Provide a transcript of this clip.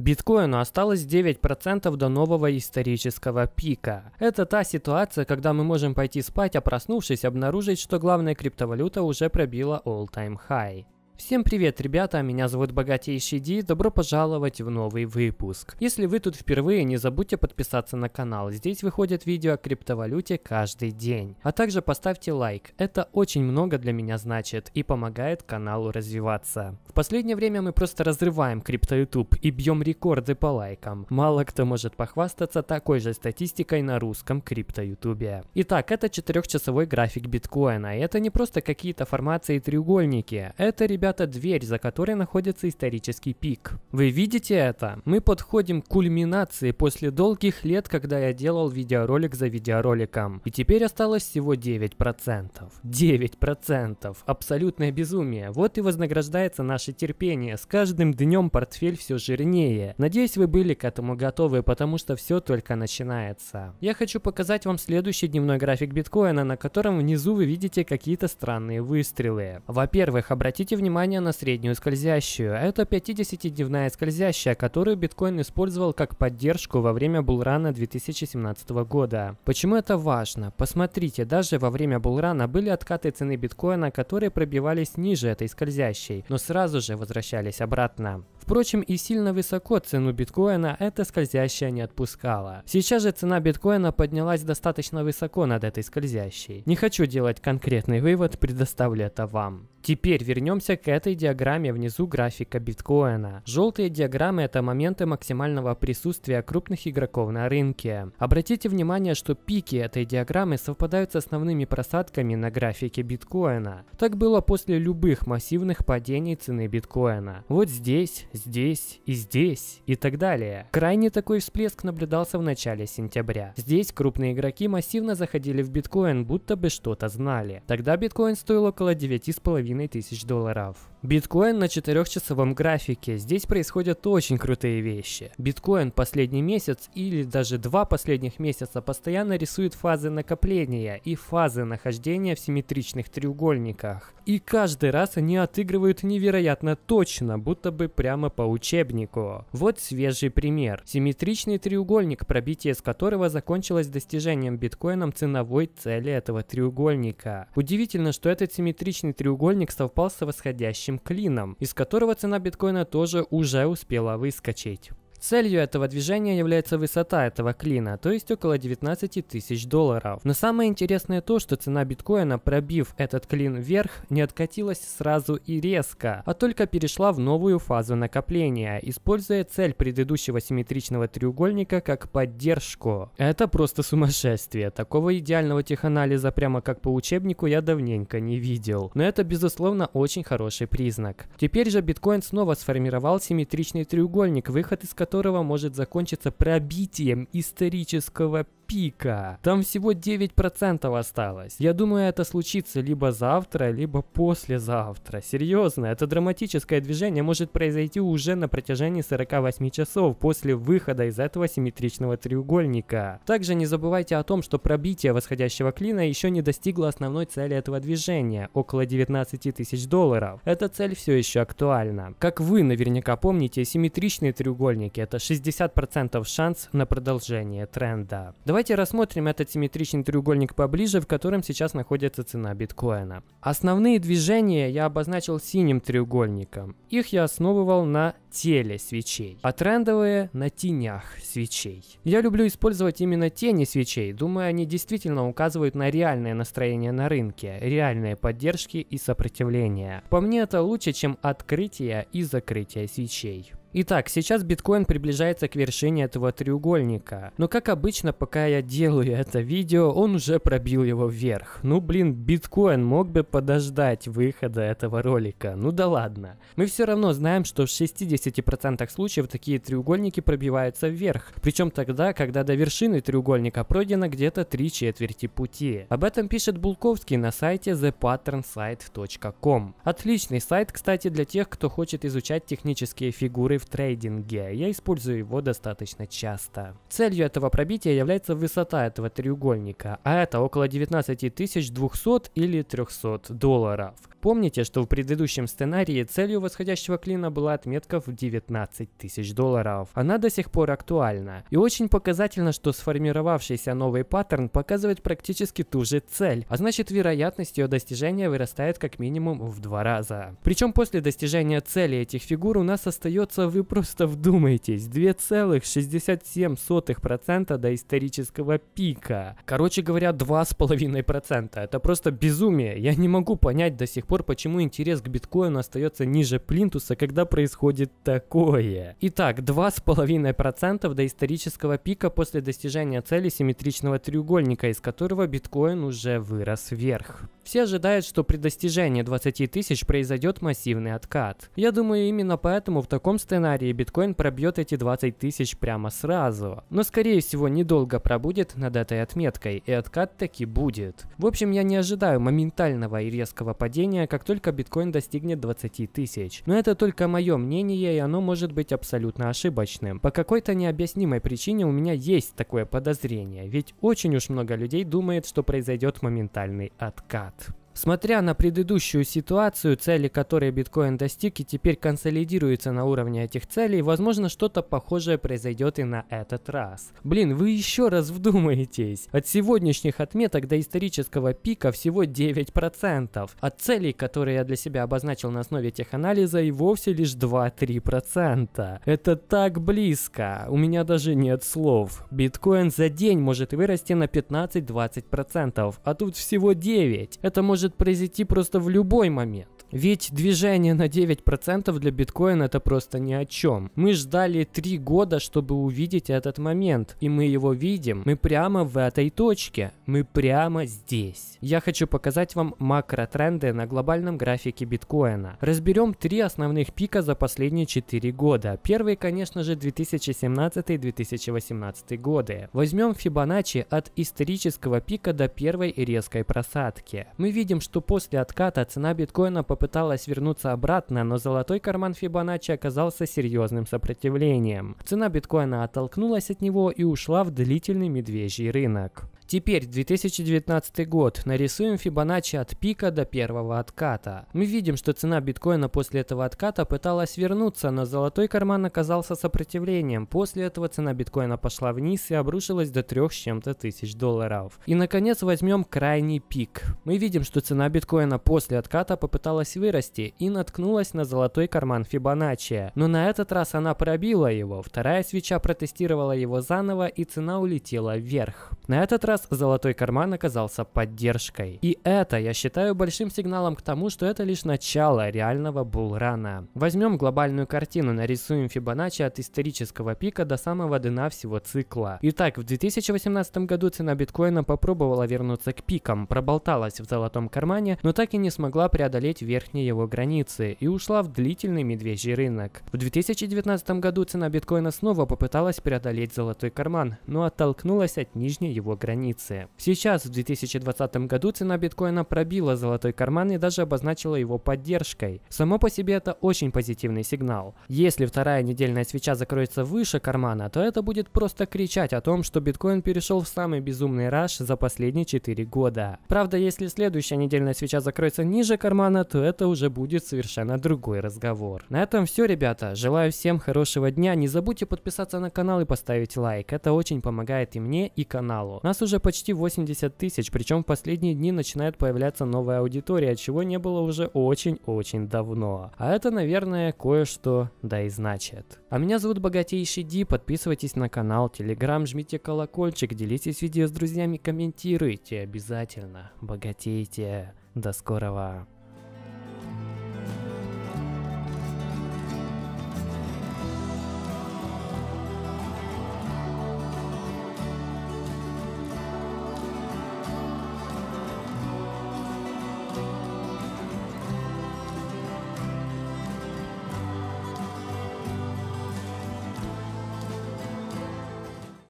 Биткоину осталось 9% до нового исторического пика. Это та ситуация, когда мы можем пойти спать, а проснувшись, обнаружить, что главная криптовалюта уже пробила all-time high. Всем привет, ребята, меня зовут Богатейший Ди, добро пожаловать в новый выпуск. Если вы тут впервые, не забудьте подписаться на канал, здесь выходят видео о криптовалюте каждый день. А также поставьте лайк, это очень много для меня значит и помогает каналу развиваться. В последнее время мы просто разрываем крипто YouTube и бьем рекорды по лайкам. Мало кто может похвастаться такой же статистикой на русском крипто Ютубе. Итак, это 4-часовой график биткоина, и это не просто какие-то формации и треугольники, это, ребята, ребята, дверь, за которой находится исторический пик. Вы видите это? Мы подходим к кульминации после долгих лет, когда я делал видеоролик за видеороликом. И теперь осталось всего 9%. 9%! Абсолютное безумие. Вот и вознаграждается наше терпение. С каждым днем портфель все жирнее. Надеюсь, вы были к этому готовы, потому что все только начинается. Я хочу показать вам следующий дневной график биткоина, на котором внизу вы видите какие-то странные выстрелы. Во-первых, обратите внимание внимание на среднюю скользящую. Это 50-дневная скользящая, которую биткоин использовал как поддержку во время булрана 2017 года. Почему это важно? Посмотрите, даже во время булрана были откаты цены биткоина, которые пробивались ниже этой скользящей, но сразу же возвращались обратно. Впрочем, и сильно высоко цену биткоина эта скользящая не отпускала. Сейчас же цена биткоина поднялась достаточно высоко над этой скользящей. Не хочу делать конкретный вывод, предоставлю это вам. Теперь вернемся к этой диаграмме внизу графика биткоина. Желтые диаграммы это моменты максимального присутствия крупных игроков на рынке. Обратите внимание, что пики этой диаграммы совпадают с основными просадками на графике биткоина. Так было после любых массивных падений цены биткоина. Вот здесь, здесь и здесь и так далее. Крайне такой всплеск наблюдался в начале сентября. Здесь крупные игроки массивно заходили в биткоин, будто бы что-то знали. Тогда биткоин стоил около 9,5 тысяч долларов. Биткоин на 4-часовом графике. Здесь происходят очень крутые вещи. Биткоин последний месяц или даже два последних месяца постоянно рисует фазы накопления и фазы нахождения в симметричных треугольниках. И каждый раз они отыгрывают невероятно точно, будто бы прям прямо по учебнику. Вот свежий пример. Симметричный треугольник, пробитие с которого закончилось достижением биткоином ценовой цели этого треугольника. Удивительно, что этот симметричный треугольник совпал с восходящим клином, из которого цена биткоина тоже уже успела выскочить. Целью этого движения является высота этого клина, то есть около 19 тысяч долларов. Но самое интересное то, что цена биткоина, пробив этот клин вверх, не откатилась сразу и резко, а только перешла в новую фазу накопления, используя цель предыдущего симметричного треугольника как поддержку. Это просто сумасшествие. Такого идеального теханализа прямо как по учебнику я давненько не видел. Но это безусловно очень хороший признак. Теперь же биткоин снова сформировал симметричный треугольник, выход из которого которого может закончиться пробитием исторического пика. Там всего 9% осталось. Я думаю, это случится либо завтра, либо послезавтра. Серьезно, это драматическое движение может произойти уже на протяжении 48 часов после выхода из этого симметричного треугольника. Также не забывайте о том, что пробитие восходящего клина еще не достигло основной цели этого движения – около 19 тысяч долларов. Эта цель все еще актуальна. Как вы наверняка помните, симметричные треугольники – это 60% шанс на продолжение тренда. Давайте Давайте рассмотрим этот симметричный треугольник поближе, в котором сейчас находится цена биткоина. Основные движения я обозначил синим треугольником. Их я основывал на теле свечей, а трендовые на тенях свечей. Я люблю использовать именно тени свечей, думаю, они действительно указывают на реальное настроение на рынке, реальные поддержки и сопротивления. По мне это лучше, чем открытие и закрытие свечей. Итак, сейчас биткоин приближается к вершине этого треугольника. Но как обычно, пока я делаю это видео, он уже пробил его вверх. Ну блин, биткоин мог бы подождать выхода этого ролика. Ну да ладно. Мы все равно знаем, что в 60% случаев такие треугольники пробиваются вверх. Причем тогда, когда до вершины треугольника пройдено где-то три четверти пути. Об этом пишет Булковский на сайте thepatternsite.com. Отличный сайт, кстати, для тех, кто хочет изучать технические фигуры в трейдинге, я использую его достаточно часто. Целью этого пробития является высота этого треугольника, а это около 19200 или 300 долларов. Помните, что в предыдущем сценарии целью восходящего клина была отметка в 19 тысяч долларов. Она до сих пор актуальна. И очень показательно, что сформировавшийся новый паттерн показывает практически ту же цель, а значит вероятность ее достижения вырастает как минимум в два раза. Причем после достижения цели этих фигур у нас остается вы просто вдумайтесь, 2,67% до исторического пика. Короче говоря, 2,5%. Это просто безумие. Я не могу понять до сих пор, почему интерес к биткоину остается ниже плинтуса, когда происходит такое. Итак, 2,5% до исторического пика после достижения цели симметричного треугольника, из которого биткоин уже вырос вверх. Все ожидают, что при достижении 20 тысяч произойдет массивный откат. Я думаю, именно поэтому в таком стенде сценарии биткоин пробьет эти 20 тысяч прямо сразу, но скорее всего недолго пробудет над этой отметкой, и откат таки будет. В общем, я не ожидаю моментального и резкого падения, как только биткоин достигнет 20 тысяч, но это только мое мнение, и оно может быть абсолютно ошибочным. По какой-то необъяснимой причине у меня есть такое подозрение, ведь очень уж много людей думает, что произойдет моментальный откат. Смотря на предыдущую ситуацию, цели которой биткоин достиг и теперь консолидируется на уровне этих целей, возможно что-то похожее произойдет и на этот раз. Блин, вы еще раз вдумаетесь. От сегодняшних отметок до исторического пика всего 9%. От целей, которые я для себя обозначил на основе теханализа, и вовсе лишь 2-3%. Это так близко. У меня даже нет слов. Биткоин за день может вырасти на 15-20%, а тут всего 9. Это может может произойти просто в любой момент. Ведь движение на 9% для биткоина это просто ни о чем. Мы ждали 3 года, чтобы увидеть этот момент. И мы его видим. Мы прямо в этой точке. Мы прямо здесь. Я хочу показать вам макротренды на глобальном графике биткоина. Разберем три основных пика за последние 4 года. Первый, конечно же, 2017-2018 годы. Возьмем Фибоначчи от исторического пика до первой резкой просадки. Мы видим, что после отката цена биткоина по попыталась вернуться обратно, но золотой карман Фибоначчи оказался серьезным сопротивлением. Цена биткоина оттолкнулась от него и ушла в длительный медвежий рынок. Теперь 2019 год. Нарисуем Фибоначчи от пика до первого отката. Мы видим, что цена биткоина после этого отката пыталась вернуться, но золотой карман оказался сопротивлением. После этого цена биткоина пошла вниз и обрушилась до трех с чем-то тысяч долларов. И наконец возьмем крайний пик. Мы видим, что цена биткоина после отката попыталась вырасти и наткнулась на золотой карман Фибоначчи. Но на этот раз она пробила его. Вторая свеча протестировала его заново и цена улетела вверх. На этот раз сейчас золотой карман оказался поддержкой. И это я считаю большим сигналом к тому, что это лишь начало реального булрана. Возьмем глобальную картину, нарисуем Фибоначчи от исторического пика до самого дна всего цикла. Итак, в 2018 году цена биткоина попробовала вернуться к пикам, проболталась в золотом кармане, но так и не смогла преодолеть верхние его границы и ушла в длительный медвежий рынок. В 2019 году цена биткоина снова попыталась преодолеть золотой карман, но оттолкнулась от нижней его границы границы. Сейчас, в 2020 году, цена биткоина пробила золотой карман и даже обозначила его поддержкой. Само по себе это очень позитивный сигнал. Если вторая недельная свеча закроется выше кармана, то это будет просто кричать о том, что биткоин перешел в самый безумный раш за последние 4 года. Правда, если следующая недельная свеча закроется ниже кармана, то это уже будет совершенно другой разговор. На этом все, ребята. Желаю всем хорошего дня. Не забудьте подписаться на канал и поставить лайк. Это очень помогает и мне, и каналу. Нас уже почти 80 тысяч, причем в последние дни начинает появляться новая аудитория, чего не было уже очень-очень давно. А это, наверное, кое-что да и значит. А меня зовут Богатейший Ди, подписывайтесь на канал, телеграм, жмите колокольчик, делитесь видео с друзьями, комментируйте обязательно, богатейте. До скорого!